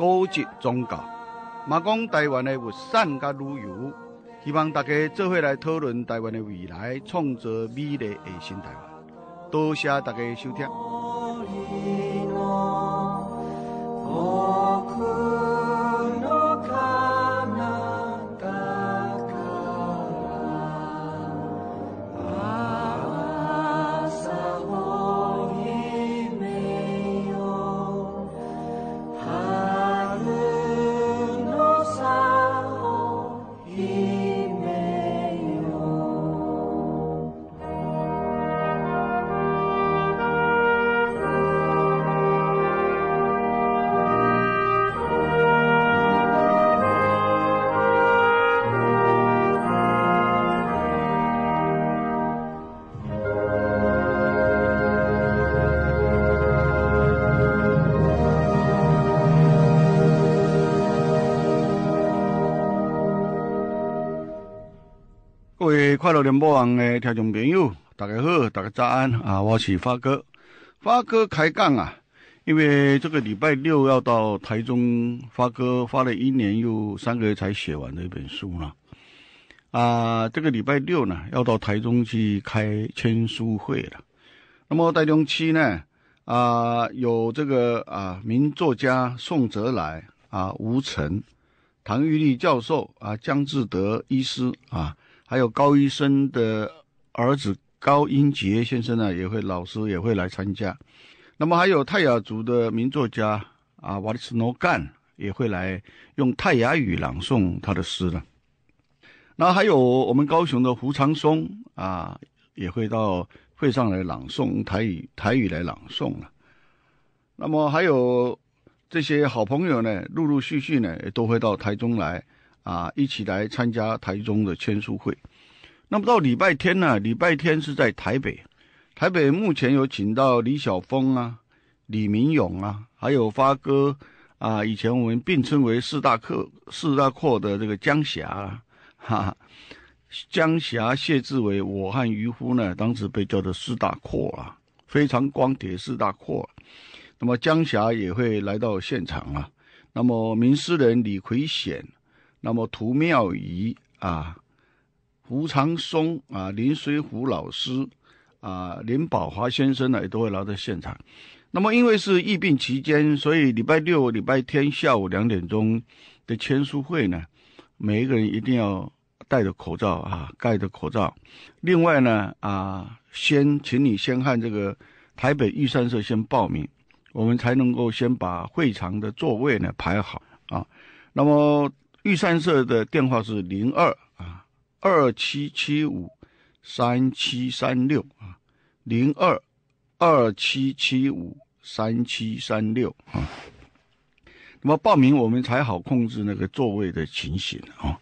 高级宗教。马讲台湾的物产甲旅游，希望大家做下来讨论台湾的未来，创造美丽的新台湾。多谢大家收听。快乐联播网的听众朋友，大家好，大家早安啊！我是发哥，发哥开讲啊！因为这个礼拜六要到台中，发哥发了一年又三个月才写完的一本书呢。啊，这个礼拜六呢，要到台中去开签书会了。那么台中期呢，啊，有这个啊，名作家宋哲来啊，吴晨、唐玉丽教授啊，江志德医师啊。还有高医生的儿子高英杰先生呢，也会老师也会来参加。那么还有泰雅族的名作家啊瓦里斯诺干也会来用泰雅语朗诵他的诗了。那还有我们高雄的胡长松啊，也会到会上来朗诵台语台语来朗诵了。那么还有这些好朋友呢，陆陆续续呢，也都会到台中来。啊，一起来参加台中的签书会。那么到礼拜天呢？礼拜天是在台北。台北目前有请到李晓峰啊、李明勇啊，还有发哥啊。以前我们并称为四大客、四大阔的这个江霞啊，哈，江霞、谢志伟，我和渔夫呢，当时被叫做四大阔啊，非常光铁四大阔。那么江霞也会来到现场啊。那么名诗人李魁显。那么涂妙仪啊，胡长松啊，林水虎老师啊，林宝华先生呢也都会来到现场。那么因为是疫病期间，所以礼拜六、礼拜天下午两点钟的签书会呢，每一个人一定要戴着口罩啊，盖着口罩。另外呢啊，先请你先看这个台北玉山社先报名，我们才能够先把会场的座位呢排好啊。那么。玉山社的电话是零二啊二七七五三七三六啊零二二七七五三七三六啊。那么报名我们才好控制那个座位的情形啊。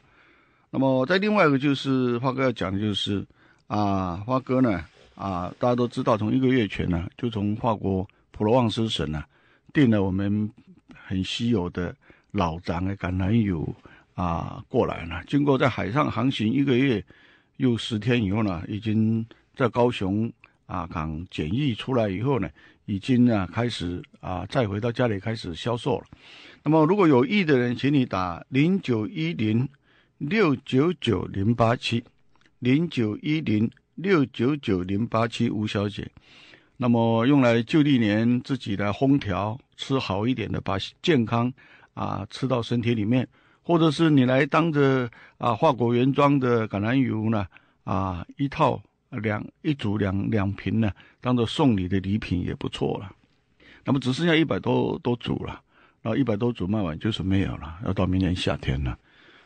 那么在另外一个就是花哥要讲的就是啊花哥呢啊大家都知道从一个月前呢就从法国普罗旺斯省呢订了我们很稀有的。老张的橄榄油啊过来了，经过在海上航行一个月又十天以后呢，已经在高雄啊港检疫出来以后呢，已经呢开始啊再回到家里开始销售了。那么如果有意的人，请你打零九一零六九九零八七零九一零六九九零八七吴小姐。那么用来就历年自己来烘条吃好一点的，把健康。啊，吃到身体里面，或者是你来当着啊，化果原装的橄榄油呢，啊，一套两一组两两瓶呢，当做送礼的礼品也不错了。那么只剩下一百多多组了，然后一百多组卖完就是没有了，要到明年夏天了。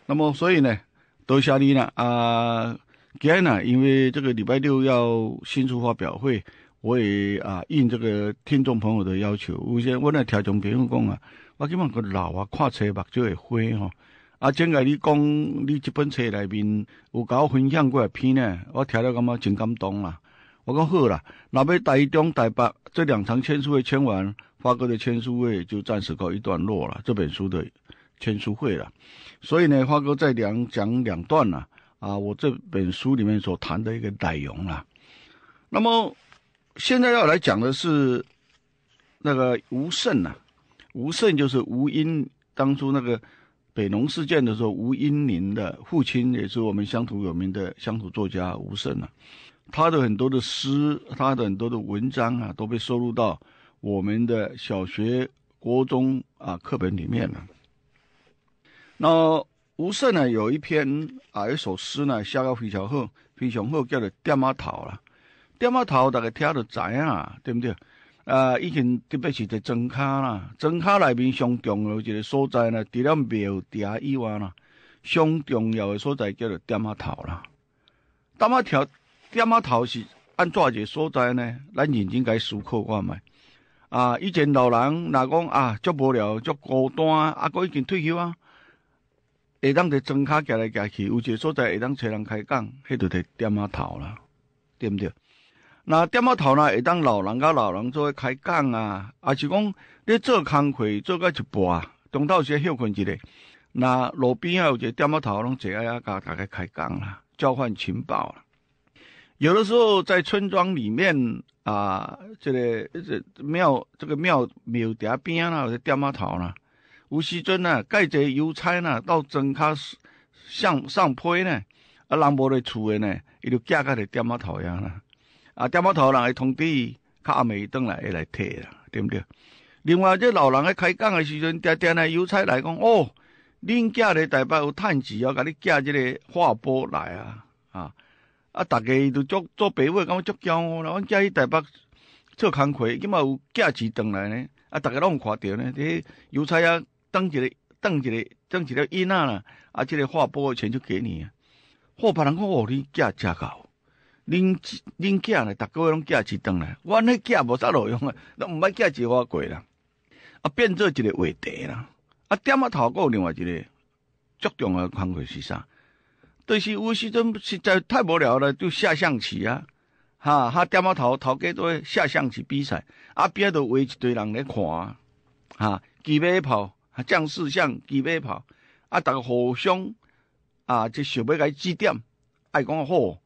那么所以呢，多谢你呢啊，今安呢，因为这个礼拜六要新书发表会，我也啊应这个听众朋友的要求，我先问了调整屏幕啊。我希望个老啊，看车目睭会花吼，啊！正日你讲你这本册内面有甲我分享过片呢，我听了感觉真感动啦。我讲好了，那要大一章、大八这两场签书会签完，发哥的签书会就暂时告一段落了。这本书的签书会了，所以呢，发哥再两讲两段啦。啊，我这本书里面所谈的一个内容啦。那么现在要来讲的是那个吴胜呐。吴胜就是吴英，当初那个北农事件的时候，吴英林的父亲也是我们乡土有名的乡土作家吴胜啊。他的很多的诗，他的很多的文章啊，都被收录到我们的小学、国中啊课本里面了。那吴胜呢，有一篇啊，一首诗呢，下到飞桥后，飞桥后叫做《吊马桃》了，《吊马桃大跳听得样啊，对不对？啊，以前特别是伫庄卡啦，庄卡内面上重要一个所在呢，除了庙嗲以外啦，上重要的所在叫做点仔头啦。点仔头点仔头是按怎一个所在呢？咱认真该思考看觅啊，以前老人若讲啊，足无聊、足孤单啊，个已经退休啊，会当伫庄卡行来行去，有一个所在会当找人开讲，迄就是点仔头啦，对毋对？那点个头呢？会当老人家、老人做伙开讲啊，啊是讲你做工课做到一半啊，中昼时休困一下。那路边啊，有个点个头，拢坐下遐甲大家开讲啦，交换情报啦。有的时候在村庄里面啊，这个这庙，这个庙庙埕边啊，有者点个头啦。有时阵啊，盖个邮差啦，到庄脚上上坡呢，啊，人无在厝的呢，伊就架家的点个头呀啦。啊，点到头人会通知，较暗暝转来，会来摕啦，对毋对？另外，即老人咧开讲诶时阵，定定咧邮差来讲，哦，恁寄咧台北有趁钱哦，甲你寄即个画报来啊！啊啊，逐个都做做白话，感觉足强哦。阮寄去台北做工课，计嘛有寄钱转来呢，啊，逐个拢有看着呢。这邮差啊，登一个，登一个，登一个烟啦，啊，即个画报诶钱就给你，啊，货把人看我哩寄价高。恁恁囝咧，逐个月拢寄一顿来，我那囝无啥路用啊，都毋爱寄一我过啦，啊变做一个话题啦，啊点啊头有另外一个着重诶，工节是啥？就是有时阵实在太无聊了，就下象棋啊，哈，啊，点啊头头家都会下象棋比赛，啊边都围一堆人咧看啊，哈，棋马跑，将士象，棋马跑，啊，逐个互相啊，就想要伊指点，爱讲好。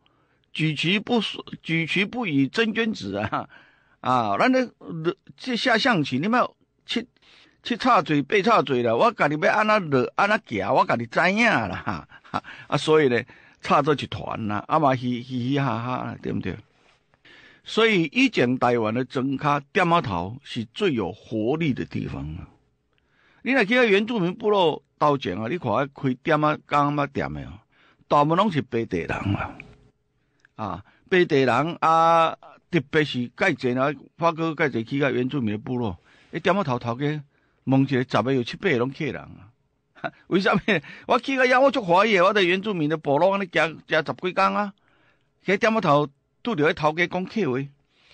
举棋不举棋不以真君子啊！啊，那那去下象棋，你要去去插嘴被插嘴了。我家己要安那安那夹，我家己知影啦？啊，所以呢，插做一团啦，啊嘛嘻嘻嘻哈哈，对不对？所以，一讲台湾的真卡点阿头是最有活力的地方啊！你若去他原住民部落刀匠啊，你睇开点啊，干么点的哦，大部分拢是本地人啊。啊，本地人啊，特别是介侪啊，我过介侪去介原住民的部落，一点个头头个，一个十个有七八个拢客人啊。为啥物？我去个，我足怀疑，我伫原住民的部落，安尼行行十几工啊，迄点个头，拄着迄头家讲客话，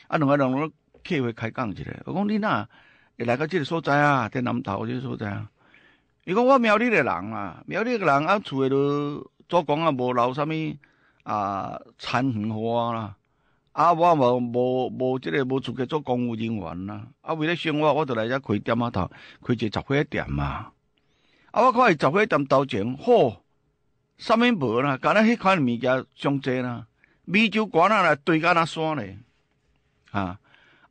啊，两个人拢客话开讲一下。我讲你呐，来到即个所在啊，伫南投即个所在啊。伊讲我苗栗的人啊，苗栗的人啊，厝诶都做工啊，无留啥物。啊，餐饮花啦！啊，我无无无，即个无资格做公务人员啦！啊，为了生活，我就来遮开店仔头，开一个杂货店嘛！啊，我看伊杂货店头钱，吼，啥物无啦？干那迄款物件上济啦？米酒馆啦，来堆甲那山咧，啊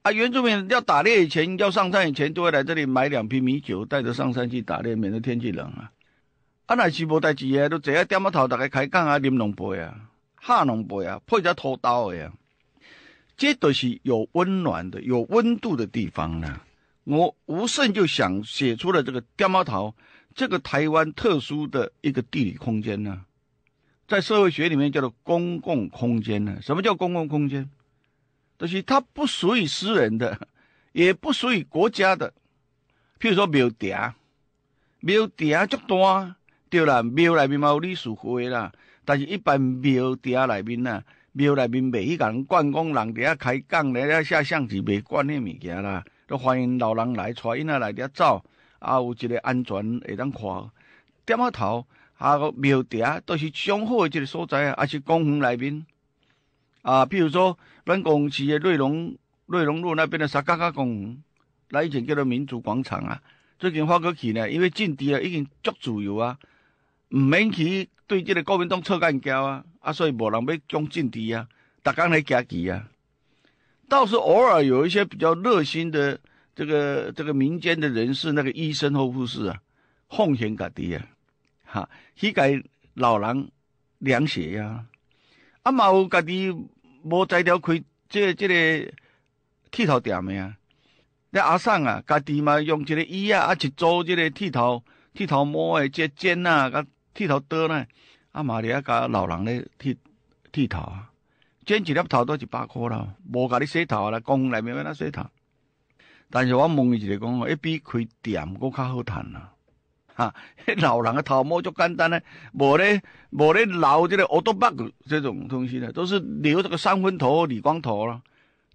啊，原住民要打猎以前，要上山以前，都会来这里买两瓶米酒，带着上山去打猎，免得天气冷啊！啊，若是无代志诶，都坐啊店仔头，逐个开讲啊，啉两杯啊！哈农坡呀，破家头刀呀，这都是有温暖的、有温度的地方呢。我无甚就想写出了这个钓毛头，这个台湾特殊的一个地理空间呢，在社会学里面叫做公共空间呢。什么叫公共空间？就是它不属于私人的，也不属于国家的。譬如说庙埕，庙埕足大，对啦，庙内面嘛有理事会啦。但是一般庙底下内面啊，庙内面袂去人管，讲人，底下开讲咧，遐下相是袂管迄物件啦，都欢迎老人来，带因啊来底走，啊有一个安全会当看，点啊头啊，庙底下都是上好诶一个所在啊，也是公园内面啊，比如说咱公司诶瑞龙瑞龙路那边诶沙嘎嘎公园，那以前叫做民族广场啊，最近发过去呢，因为禁地啊，已经足自由啊，毋免去。对这个国民党扯干交啊，啊，所以无人要攻阵地啊，逐工来夹击啊。倒是偶尔有一些比较热心的这个这个民间的人士，那个医生或护士啊，奉献家己啊，哈，去给老人凉鞋呀。啊，嘛有家己无材料开这这个剃头店的啊，那阿桑啊，家己嘛用这个椅啊，啊，去做这个剃头剃头模的这剪啊，剃头刀呢，阿玛利一家老人咧剃剃头啊，剪几粒头都是八块啦，无搞你洗头啦，光来面咪那洗头。但是我问一个讲，一比开店都较好趁啦，哈，那老人个头毛足简单咧，无咧无咧留啲个乌多白骨这种东西咧，都是留这个三分头、理光头啦，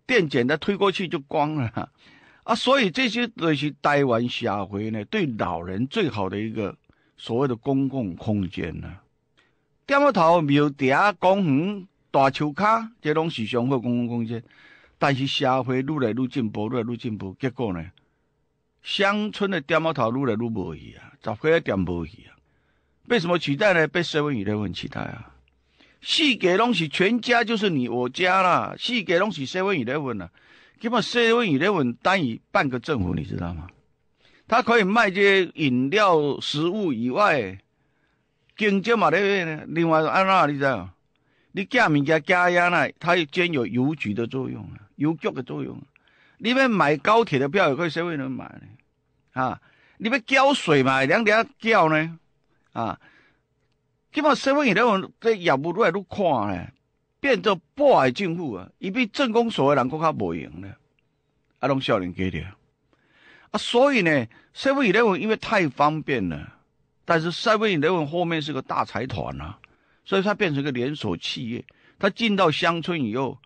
电剪的推过去就光了，啊，所以这些东是待完下回呢，对老人最好的一个。所谓的公共空间呢，点个头、庙埕、公园、大树卡，这拢是上会公共空间。但是社会愈来愈进步，愈来愈进步，结果呢，乡村的点个头愈来愈无去啊，十个一点无去啊。被什么取代呢？被 seven eleven 取代啊。四个拢是全家就是你我家啦。四个拢是 seven eleven 根本 seven eleven 单以半个政府，你知道吗？他可以卖这饮料、食物以外，经济嘛那个呢？另外按哪你知道？你加物件加压呢？它兼有邮局的作用啊，邮局的作用。你们买高铁的票也可以社会人买，啊，你们缴税嘛，两点缴呢，啊，基本社会现在这业务越来越看呢，变做破坏政府啊，伊比政工所的人更较无用咧。啊，拢少年家了。啊，所以呢，seven eleven 因为太方便了，但是 seven eleven 后面是个大财团啊，所以它变成一个连锁企业。它进到乡村以后，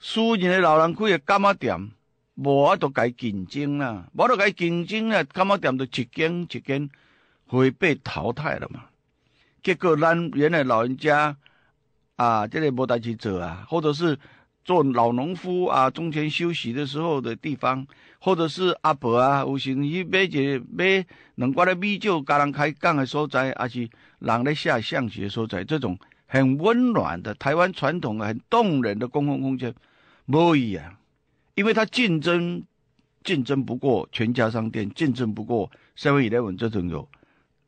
私人老人开的干妈店，无啊都改竞争啦，无都改竞争啦，干妈店都一间一间会被淘汰了嘛。结果，咱原来老人家啊，这个无代志做啊，或者是。做老农夫啊，中间休息的时候的地方，或者是阿伯啊，有心去买一买能过来米酒、家人开干的所在，还是人得下象棋的所在，这种很温暖的台湾传统、很动人的公共空间，无易啊，因为它竞争，竞争不过全家商店，竞争不过 Seven Eleven 这种有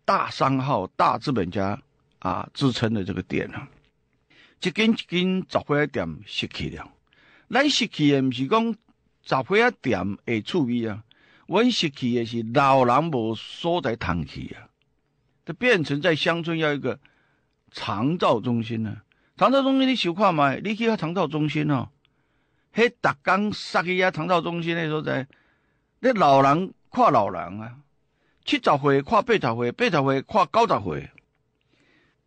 大商号、大资本家啊支撑的这个店啊。一间一间杂货店失去了，咱失去的不是讲杂货店的趣味啊，阮失去的是老人无所在谈去啊。它变成在乡村要一个长照中心呢。长照中心，你想看嘛，你去个长照中心哦，迄逐工杀去啊长照中心的所在，那老人看老人啊，七十岁看八十岁，八十岁看九十岁。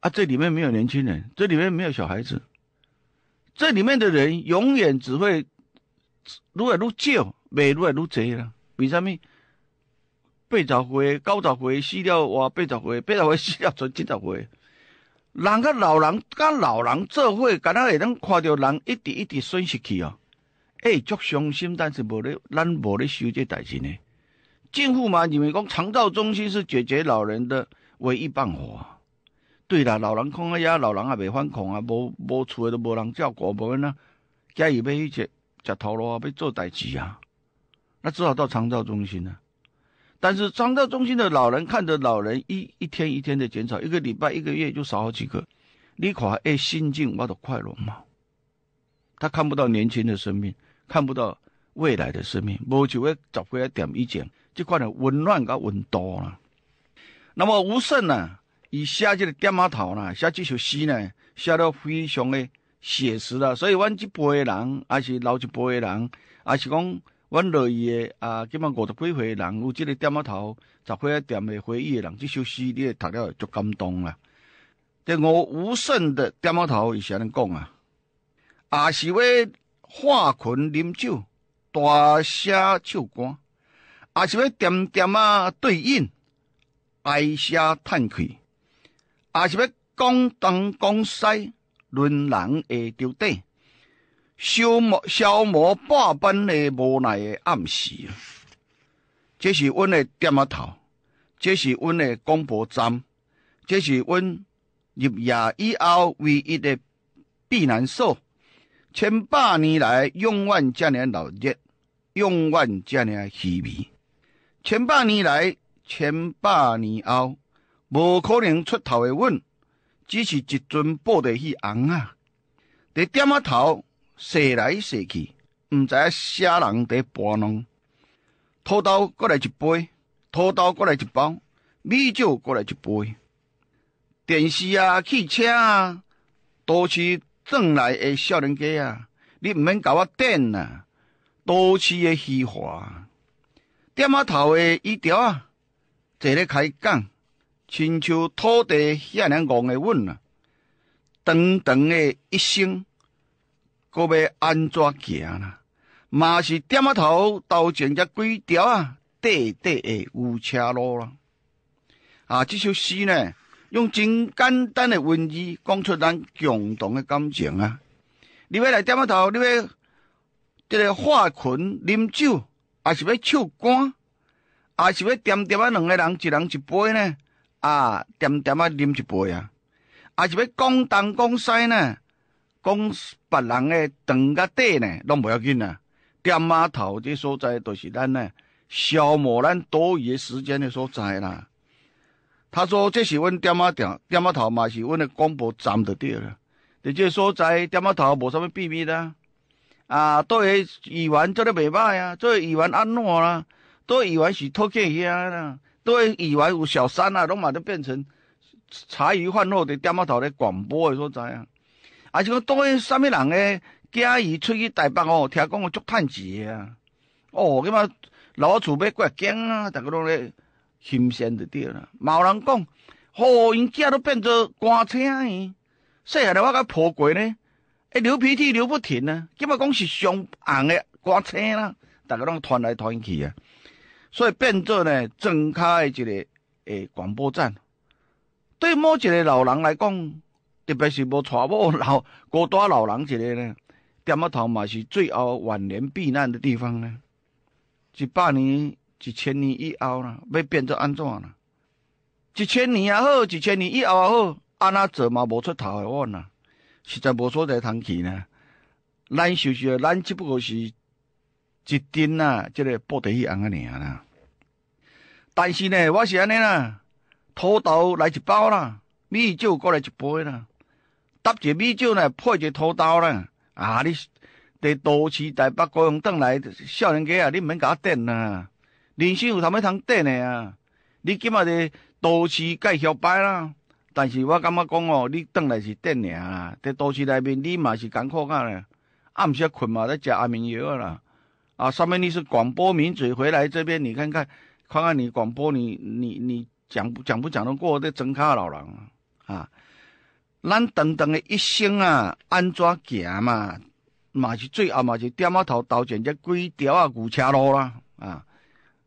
啊，这里面没有年轻人，这里面没有小孩子，这里面的人永远只会如来如旧，越如来如侪了。为什物？八十岁、九十岁死了哇，八十岁、八十岁死了就七十岁。人甲老人、甲老人做伙，敢若会当看到人一点一点损失去哦，哎，足伤心，但是无咧，咱无咧收这代志呢。政府嘛，你们讲长照中心是解决老人的唯一办法。对啦，老人空啊呀，老人也未反抗啊，无无厝的都无人照顾，无呐，家如要去食食头路啊，要做代志啊，那只好到长照中心啊。但是长照中心的老人看着老人一一天一天的减少，一个礼拜一个月就少好几个，你看诶心境有得快乐吗？他看不到年轻的生命，看不到未来的生命，无就会找几下点一见，即块的紊乱甲温度啦。那么无肾呢？伊写即个点仔头呢，写即首诗呢，写得非常的写实啦。所以阮即辈人，还是老一辈人，还是讲阮乐意的啊，基本五十几岁人有即个点仔头，十岁点的回忆的人，即首诗你会读了足感动啦。第五无甚的点仔头，伊是安尼讲啊，也是要化群饮酒，大声唱歌，也是要点点啊对饮，哀声叹气。也是要讲东讲西，论人诶。到底，消磨消磨半班的无奈的暗示。这是阮的点啊头，这是阮的广播站，这是阮入夜以后唯一的避难所。千百年来，永远这尔闹热，永远这尔稀微。千百年来，千百年后。无可能出头的，阮，只是一尊布袋戏红仔。伫点啊头，踅来踅去，毋知虾人伫搬弄。土豆过来一杯，土豆过来一包，米酒过来一杯。电视啊，汽车啊，都是转来的少年家啊！你毋免甲我点啊！都是诶。虚华。点啊头的一条啊，坐咧开讲。亲像土地遐尔戆个阮啊，长长的一生，搁要安怎行啦？嘛是点啊头，刀剑个几条啊，短短诶有车路啦。啊，这首诗呢，用真简单的文字讲出咱共同的感情啊。你要来点啊头，你要即个化群饮酒，啊是要唱歌，啊是要点点啊两个人一人一杯呢。啊，点点啊，啉一杯啊，啊，是要讲东讲西呢，讲别人的长甲短呢，拢不要紧啊。点啊头的所在，都是咱呢消磨咱多余时间的所在啦。他说，这是阮点啊头，点啊头嘛是阮的广播站，就对了。在即所在点啊头，无啥物秘密啦。啊，对伊议员做得袂歹啊，对议员安怎啦？对议员是托客遐啦。都以为有小三啊，拢嘛都变成茶余饭后的点啊头咧广播的所在啊。啊，且讲对什么人咧，假意出去台北哦，听讲有足趁钱啊。哦，他嘛老厝要过江啊，大家拢咧新鲜就对了。有人讲，哦，因囝都变做官车。细汉的我甲抱过呢，诶，流鼻涕流不停啊。他嘛讲是上红的官车啦，大家拢团来团去啊。所以变做呢，睁开一个诶广播站。对某一个老人来讲，特别是无娶某老孤单老人一个呢，踮啊头嘛是最后晚年避难的地方呢。一百年、一千年以后呢，要变做安怎呢？一千年也好，一千年以后也好，安那做嘛无出头的阮啦，实在无所在通去呢。咱就是，咱只不过是，一丁啊，这个布袋戏安啊尔啦。但是呢，我是安尼啦，土豆来一包啦，米酒过来一杯啦，搭者米酒呢，配者土豆啦。啊，你伫都市台北高雄等来，少年家啊，你毋免甲我等啦。人生有啥物通等诶啊？你今仔伫都市介绍摆啦。但是我感觉讲哦，你等来是等尔啊。伫都市内面，你嘛是艰苦啊咧，暗时困嘛，咧食安眠药啦。啊，上面你是广播名嘴回来这边，你看看。看看你广播，你你你讲讲不讲得过这真卡老人啊？咱等等的一生啊，安怎行嘛，嘛是最后嘛是点啊头头前这规条啊古车路啦啊！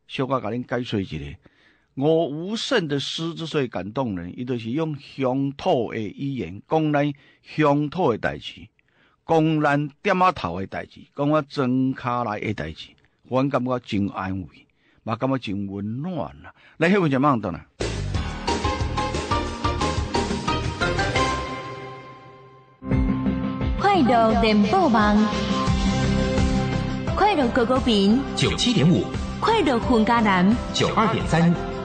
小可甲恁解说一下，我无甚的诗之所以感动人，伊就是用乡土的语言讲咱乡土的代志，讲咱点啊头的代志，讲我真卡来诶代志，我感觉真安慰。话感觉真温暖啦，你希望就望到呢。快乐电波网，快乐狗狗频九七点五，快乐欢家男九二点三。